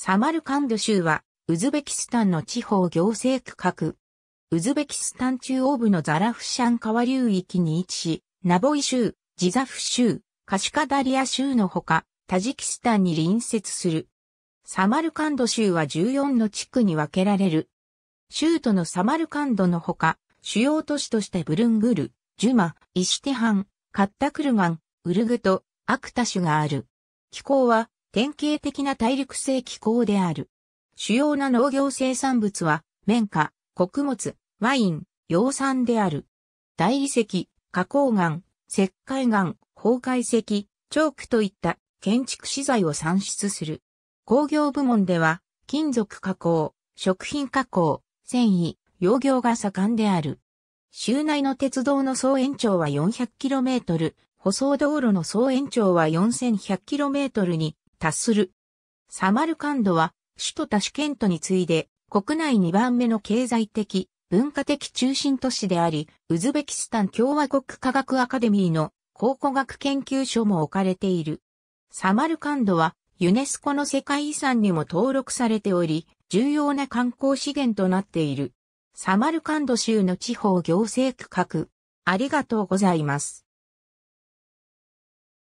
サマルカンド州は、ウズベキスタンの地方行政区画。ウズベキスタン中央部のザラフシャン川流域に位置し、ナボイ州、ジザフ州、カシカダリア州のほか、タジキスタンに隣接する。サマルカンド州は14の地区に分けられる。州都のサマルカンドのほか、主要都市としてブルングル、ジュマ、イシテハン、カッタクルガン、ウルグト、アクタシュがある。気候は典型的な大陸性気候である。主要な農業生産物は、綿花、穀物、ワイン、養蚕である。大理石、花崗岩、石灰岩、崩壊石、チョークといった建築資材を産出する。工業部門では、金属加工、食品加工、繊維、養業が盛んである。州内の鉄道の総延長は 400km、舗装道路の総延長は 4100km に達する。サマルカンドは首都タシュケントに次いで国内2番目の経済的、文化的中心都市であり、ウズベキスタン共和国科学アカデミーの考古学研究所も置かれている。サマルカンドはユネスコの世界遺産にも登録されており、重要な観光資源となっている。サマルカンド州の地方行政区画。ありがとうございます。